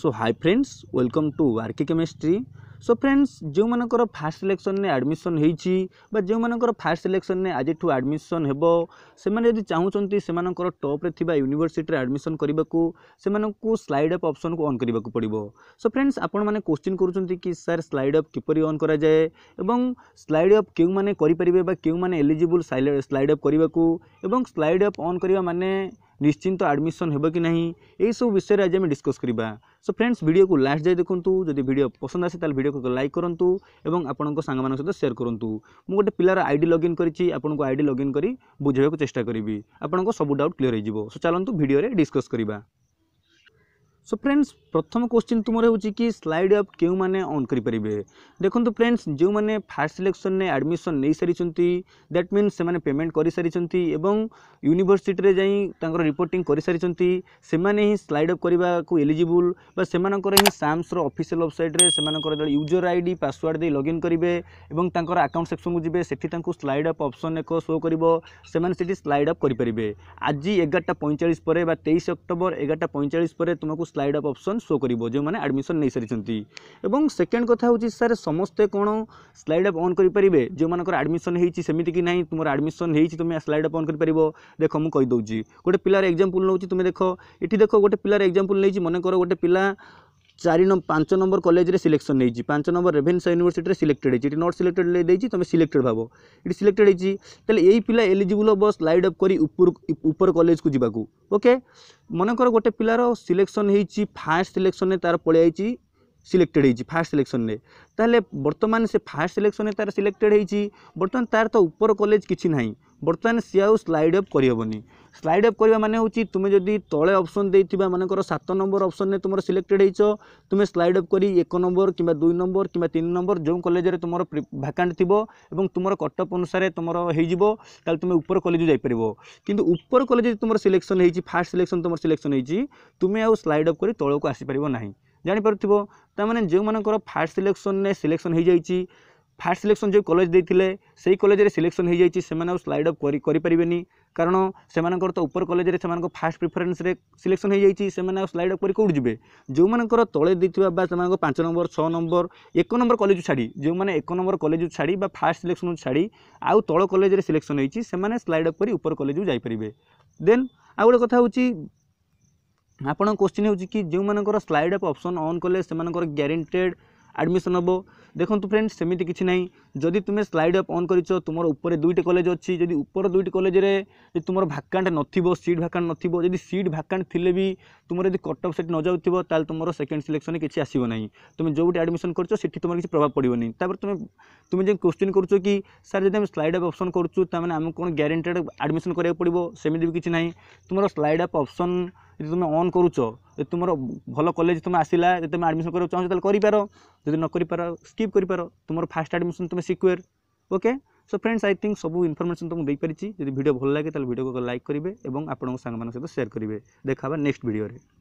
so hi friends welcome to archi chemistry so friends যেমানଙ୍କର first সিলেকশনে admission ହେଇଛି ବା ଯେଉଁମାନଙ୍କର ଫାର୍ଷ୍ଟ ସିଲେକ୍ସନରେ ଆଜିଠୁ ଆଡ଼ମିସନ୍ ହେବ ସେମାନେ ଯଦି ଚାହୁଁଛନ୍ତି ସେମାନଙ୍କର ଟପ୍ରେ ଥିବା ୟୁନିଭର୍ସିଟିରେ ଆଡ଼ମିସନ୍ କରିବାକୁ ସେମାନଙ୍କୁ ସ୍ଲାଇଡ୍ ଅପ୍ ଅପସନ୍କୁ ଅନ୍ କରିବାକୁ ପଡ଼ିବ ସୋ ଫ୍ରେଣ୍ଡସ୍ ଆପଣମାନେ କୋଶ୍ଚିନ୍ କରୁଛନ୍ତି କି ସାର୍ ସ୍ଲାଇଡ୍ ଅପ୍ କିପରି ଅନ୍ କରାଯାଏ ଏବଂ ସ୍ଲାଇଡ୍ ଅପ୍ କେଉଁମାନେ କରିପାରିବେ ବା କେଉଁମାନେ ଏଲିଜିବୁଲ୍ ସ୍ଲାଇଡ୍ ଅପ୍ କରିବାକୁ ଏବଂ ସ୍ଲାଇଡ୍ ଅପ୍ ଅନ୍ କରିବା ମାନେ নিশ্চিন্ত আডমিশন হব কি না এইসব বিষয়ে আজ আমি ডিসকস করা সো ফ্রেন্ডস ভিডিওকে লাস্ট যাই দেখুন যদি ভিডিও পসন্দ আসে তাহলে ভিডিওকে লাইক করতু এবং আপনার সাংগ সহ সেয়ার করতু মু গোটে পিলার আইডি লগ ইন করেছি আপনার আইডি লগ ইন করে বুঝাইব চেষ্টা করবি আপনার সবু ডাউট ক্লিয়ার হয়ে যাব সো চালু ভিডিওরে ডিসকস করা সো ফ্রেন্ডস প্রথম কোশ্চিন তোমার হচ্ছে কি স্লাইড অফ কেউ মানে অন করে দেখুন ফ্রেন্ডস যে ফার্স্ট সিলেকশনে আডমিশন নিয়ে সারি দ্যাট মিন্স সে পেমেন্ট করে সারি এবং ইউনিভর্সিটি যাই তাঁর রিপোর্টিং করে সারি সে হি স্লাইড অফ করা এলিজিবল বা সে হি সামসর অফিসিয়াল ওয়েবসাইট্রে সে ইউজর আইডি পাসওয়ার্ড দিয়ে লগইন করবে এবং তাঁর আকাউন্ট সেকশনকু যাবে সেটি তাঁর স্লাইড অফ অপসন এক শো করব সে সেটি স্লাইড অফ করে আজি এগারটা পঁয়চাশ পরে বা তেইশ অক্টোবর এগারটা পঁয়চাশ পরে তোমাকে ସ୍ଲାଇଡ୍ ଅଫ୍ ଅପସନ୍ ଶୋ କରିବ ଯେଉଁମାନେ ଆଡ଼ମିସନ୍ ନେଇସାରିଛନ୍ତି ଏବଂ ସେକେଣ୍ଡ କଥା ହେଉଛି ସାର୍ ସମସ୍ତେ କ'ଣ ସ୍ଲାଇଡ୍ ଅପ୍ ଅନ୍ କରିପାରିବେ ଯେଉଁମାନଙ୍କର ଆଡ଼ମିସନ୍ ହେଇଛି ସେମିତି କି ନାହିଁ ତୁମର ଆଡ଼ମିସନ୍ ହେଇଛି ତୁମେ ସ୍ଲାଇଡ୍ ଅପ୍ ଅନ୍ କରିପାରିବ ଦେଖ ମୁଁ କହିଦେଉଛି ଗୋଟେ ପିଲାର ଏକ୍ଜାମ୍ପଲ୍ ନେଉଛି ତୁମେ ଦେଖ ଏଠି ଦେଖ ଗୋଟେ ପିଲାର ଏକ୍ଜାମ୍ପଲ୍ ନେଇଛି ମନେକର ଗୋଟେ ପିଲା চারি পাঁচ নম্বর কলেজে সিলেকশন নিয়েছি পাঁচ নম্বর রেভেন্সা ইউনিভার্সিটি সিলেক্টেড হয়েছে এটি নট সিলেক্টেড দিয়েছি তুমি সিলেক্টেড ভাব এটি সিলেক্টেড হয়েছি তাহলে এই পিলা এলিজিবল হব স্লাইড অফ করে উপর উপর কলেজকে যা ওকে মনে কর গোটে পিলার সিলেকশন হয়েছি ফার্স্ট সিলেকশনে তার পড়ে আইছি সিলেক্টেড হয়েছি ফার্স্ট সিলেকশনে তাহলে বর্তমানে সে ফার্স্ট সিলেকশনে তার সিলেক্টেড হয়েছি বর্তমানে তার তো উপর কলেজ কিছু নাই ବର୍ତ୍ତମାନ ସି ଆଉ ସ୍ଲାଇଡ଼ ଅପ୍ କରିହେବନି ସ୍ଲାଇଡ଼ ଅପ୍ କରିବା ମାନେ ହେଉଛି ତୁମେ ଯଦି ତଳେ ଅପସନ୍ ଦେଇଥିବା ମାନଙ୍କର ସାତ ନମ୍ବର ଅପସନ୍ରେ ତୁମର ସିଲେକ୍ଟେଡ଼ ହେଇଛ ତୁମେ ସ୍ଲାଇଡ଼ ଅପ୍ କରି ଏକ ନମ୍ବର କିମ୍ବା ଦୁଇ ନମ୍ବର କିମ୍ବା ତିନି ନମ୍ବର ଯେଉଁ କଲେଜରେ ତୁମର ଭ୍ୟାକାଣ୍ଟ ଥିବ ଏବଂ ତୁମର କଟଅପ୍ ଅନୁସାରେ ତୁମର ହେଇଯିବ ତାହେଲେ ତୁମେ ଉପର କଲେଜକୁ ଯାଇପାରିବ କିନ୍ତୁ ଉପର କଲେଜ ଯଦି ତୁମର ସିଲେକ୍ସନ୍ ହେଇଛି ଫାର୍ଷ୍ଟ ସିଲେକ୍ସନ୍ ତୁମର ସିଲେକ୍ସନ୍ ହେଇଛି ତୁମେ ଆଉ ସ୍ଲାଇଡ଼ ଅପ୍ କରି ତଳକୁ ଆସିପାରିବ ନାହିଁ ଜାଣିପାରୁଥିବ ତାମାନେ ଯେଉଁମାନଙ୍କର ଫାର୍ଷ୍ଟ ସିଲେକ୍ସନ୍ରେ ସିଲେକ୍ସନ୍ ହେଇଯାଇଛି ফার্স্ট সিলেকশন যে কলেজ দিয়ে সেই কলেজের সিলেকশন হয়ে যাই সে স্লাইড অফ করে কারণ সে তো উপর কলেজের সে ফার্স্ট প্রিফরেন্সরে সিলেকশন হয়ে যাই সে স্লাইড অফ করে কেউ যাবে যেমনকর তলে দিয়ে বা সে পাঁচ নম্বর ছ নম্বর এক নম্বর কলেজ ছাড়ি যে এক নম্বর কলেজ ছাড়ি বা ফার্স্ট সিলেকশন ছাড়ি আউ তল কলেজের সিলেকশন হয়েছি সে স্লাইড অফ করে উপর কলেজ যাইপারে দেন আউ গোটে কথা হচ্ছে আপনার কোশ্চিন হচ্ছে কি যে স্লাইড অফ অপসন অন কলে সে গ্যারেটেড ଆଡ଼ମିସନ୍ ହେବ ଦେଖନ୍ତୁ ଫ୍ରେଣ୍ଡ ସେମିତି କିଛି ନାହିଁ ଯଦି ତୁମେ ସ୍ଲାଇଡ଼ ଅପ୍ ଅନ୍ କରିଛ ତୁମର ଉପରେ ଦୁଇଟି କଲେଜ ଅଛି ଯଦି ଉପର ଦୁଇଟି କଲେଜରେ ଯଦି ତୁମର ଭାକାଣ୍ଟ ନଥିବ ସିଟ୍ ଭାକାଣ୍ଟ ନଥିବ ଯଦି ସିଟ୍ ଭାକାଣ୍ଟ ଥିଲେ ବି ତୁମର ଯଦି କଟ୍ ଅଫ୍ ସେଠି ନଯାଉଥିବ ତାହେଲେ ତୁମର ସେକେଣ୍ଡ ସିଲେକ୍ସନ୍ କିଛି ଆସିବ ନାହିଁ ତୁମେ ଯେଉଁଠି ଆଡ଼ମିସନ୍ କରିଛ ସେଠି ତୁମର କିଛି ପ୍ରଭାବ ପଡ଼ିବନି ତାପରେ ତୁମେ ତୁମେ ଯେଉଁ କୋଶ୍ଚିନ୍ କରୁଛ କି ସାର୍ ଯଦି ଆମେ ସ୍ଲାଇଡ଼ ଅପ୍ ଅପସନ୍ କରୁଛୁ ତାମାନେ ଆମକୁ କ'ଣ ଗ୍ୟାରେଣ୍ଟେଡ଼ ଆଡ଼ମିସନ୍ କରିବାକୁ ପଡ଼ିବ ସେମିତି ବି କିଛି ନାହିଁ ତୁମର ସ୍ଲାଇଡ଼ ଅପ୍ ଅପସନ୍ ಇದನ್ನು ಆನ್ ಕರುಚೋ ಎ ತುಮರ ಭಲ ಕಾಲೇಜ್ ತುಮ ಆಸिला ತೇ ಮ್ಯ ایڈಮISSION ಕರಚಾಹು ತಲೆ ಕರಿಪಾರೋ ಯದಿ ನೊ ಕರಿಪಾರೋ ಸ್ಕಿಪ್ ಕರಿಪಾರೋ ತುಮರ ಫಸ್ಟ್ ಅಡ್ಮISSION ತುಮ secure okay so friends I think ಸಬೂ ಇನ್ಫಾರ್ಮೇಷನ್ ತುಮ ದೇಪರಿಚಿ ಯದಿ ವಿಡಿಯೋ ಭಲ ಲಾಗೇ ತಲೆ ವಿಡಿಯೋ ಕೋ ಲೈಕ್ ಕರಿಬೇ এবಂಗ್ ಆಪನೊ ಸಾಂಗ ಮನಸತೆ ಶೇರ್ ಕರಿಬೇ دیکھا ಬಾ ನೆಕ್ಸ್ಟ್ ವಿಡಿಯೋ ರೆ